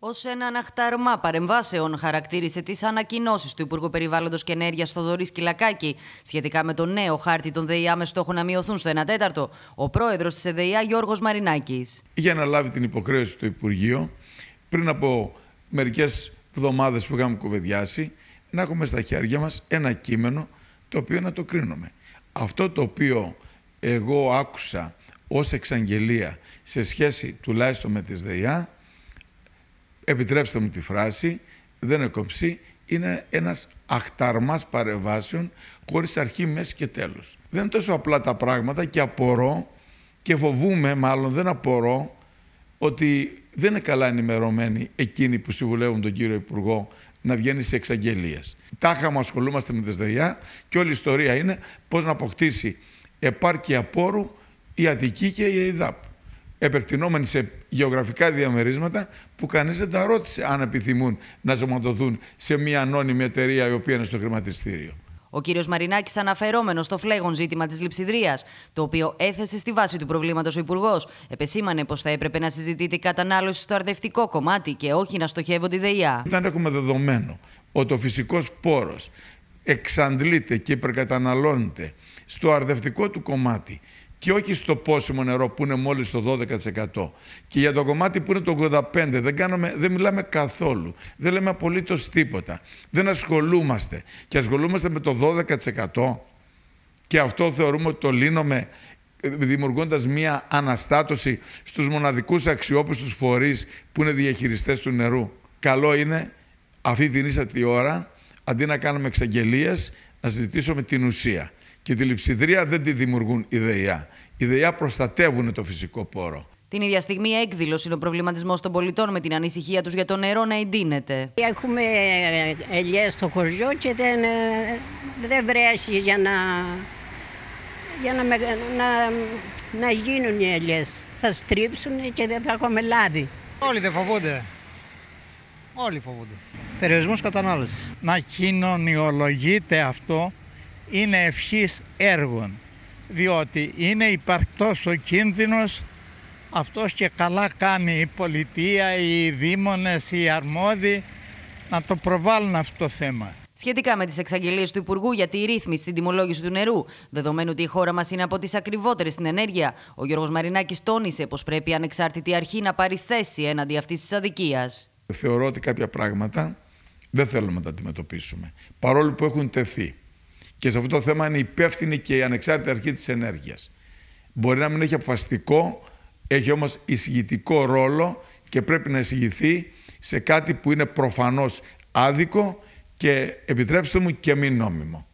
Ως έναν αναχταρμά παρεμβάσεων, χαρακτήρισε τις ανακοινώσεις του Υπουργού Περιβάλλοντος και Ενέργειας Δωρή Κυλακάκη σχετικά με το νέο χάρτη των ΔΕΙΑ με στόχο να μειωθούν στο 1 τέταρτο, ο πρόεδρος της ΕΔΕΙΑ Γιώργος Μαρινάκης. Για να λάβει την υποχρέωση του Υπουργείου, πριν από μερικές εβδομάδες που είχαμε κουβεντιάσει, να έχουμε στα χέρια μας ένα κείμενο το οποίο να το κρίνουμε. Αυτό το οποίο εγώ άκουσα ως εξαγγελία σε σχέση τουλάχιστον με τις ΔΕΙΑ επιτρέψτε μου τη φράση, δεν εκοψεί, είναι ένας αχταρμάς παρεμβάσεων χωρίς αρχή, μέση και τέλος. Δεν είναι τόσο απλά τα πράγματα και απορώ και φοβούμαι μάλλον δεν απορώ ότι δεν είναι καλά ενημερωμένοι εκείνοι που συμβουλεύουν τον κύριο Υπουργό να βγαίνει σε εξαγγελίες. Τάχα μου ασχολούμαστε με δεσδεϊά και όλη η ιστορία είναι πώς να αποκτήσει επάρκεια πόρου η Αττική και η ΕΙΔΑΠ επεκτηνόμενοι σε γεωγραφικά διαμερίσματα που κανείς δεν τα ρώτησε αν επιθυμούν να ζωματοδούν σε μια ανώνυμη εταιρεία η οποία είναι στο χρηματιστήριο. Ο κύριος Μαρινάκης, αναφερόμενος στο φλέγον ζήτημα της λειψιδρίας, το οποίο έθεσε στη βάση του προβλήματος ο Υπουργός, επεσήμανε πως θα έπρεπε να συζητείται η κατανάλωση στο αρδευτικό κομμάτι και όχι να στοχεύονται οι ΔΕΙΑ. Όταν έχουμε δεδομένο ότι ο φυσικός πόρος εξαντλείται και υπερκαταναλώνεται στο αρδευτικό του κομμάτι και όχι στο πόσιμο νερό που είναι μόλις το 12%. Και για το κομμάτι που είναι το 85% δεν, κάνουμε, δεν μιλάμε καθόλου. Δεν λέμε απολύτως τίποτα. Δεν ασχολούμαστε. Και ασχολούμαστε με το 12% και αυτό θεωρούμε ότι το λύνουμε δημιουργώντας μία αναστάτωση στους μοναδικούς αξιόπιστους φορείς που είναι διαχειριστές του νερού. Καλό είναι αυτή την ίσα τη ώρα, αντί να κάνουμε εξαγγελίες, να συζητήσουμε την ουσία και τη λειψιδρία δεν τη δημιουργούν οι ΔΕΙΑ. Οι ΔΕΙΑ προστατεύουν το φυσικό πόρο. Την ίδια στιγμή έκδηλο είναι ο προβληματισμό των πολιτών με την ανησυχία τους για το νερό να εντείνεται. Έχουμε ε, ελιές στο χωριό και δεν, ε, δεν βρέσει για να, για να, να, να γίνουν οι ελιές. Θα στρίψουν και δεν θα έχουμε λάδι. Όλοι δεν φοβούνται. Όλοι φοβούνται. Περιορισμός κατανάλωσης. Να κοινωνιολογείται αυτό είναι ευχής έργων, διότι είναι υπαρκτός ο κίνδυνος αυτός και καλά κάνει η πολιτεία, οι δήμονες, οι αρμόδιοι να το προβάλλουν αυτό το θέμα. Σχετικά με τις εξαγγελίες του Υπουργού για τη ρύθμιση στην τιμολόγηση του νερού, δεδομένου ότι η χώρα μας είναι από τις ακριβότερες στην ενέργεια, ο Γιώργος Μαρινάκης τόνισε πως πρέπει η ανεξάρτητη αρχή να πάρει θέση έναντι αυτής της αδικίας. Θεωρώ ότι κάποια πράγματα δεν θέλουμε να τα αντιμετωπίσουμε. Παρόλο που έχουν τεθεί και σε αυτό το θέμα είναι υπεύθυνη και η ανεξάρτητη αρχή της ενέργειας. Μπορεί να μην έχει αποφασιστικό, έχει όμως εισηγητικό ρόλο και πρέπει να εισηγηθεί σε κάτι που είναι προφανώς άδικο και επιτρέψτε μου και μη νόμιμο.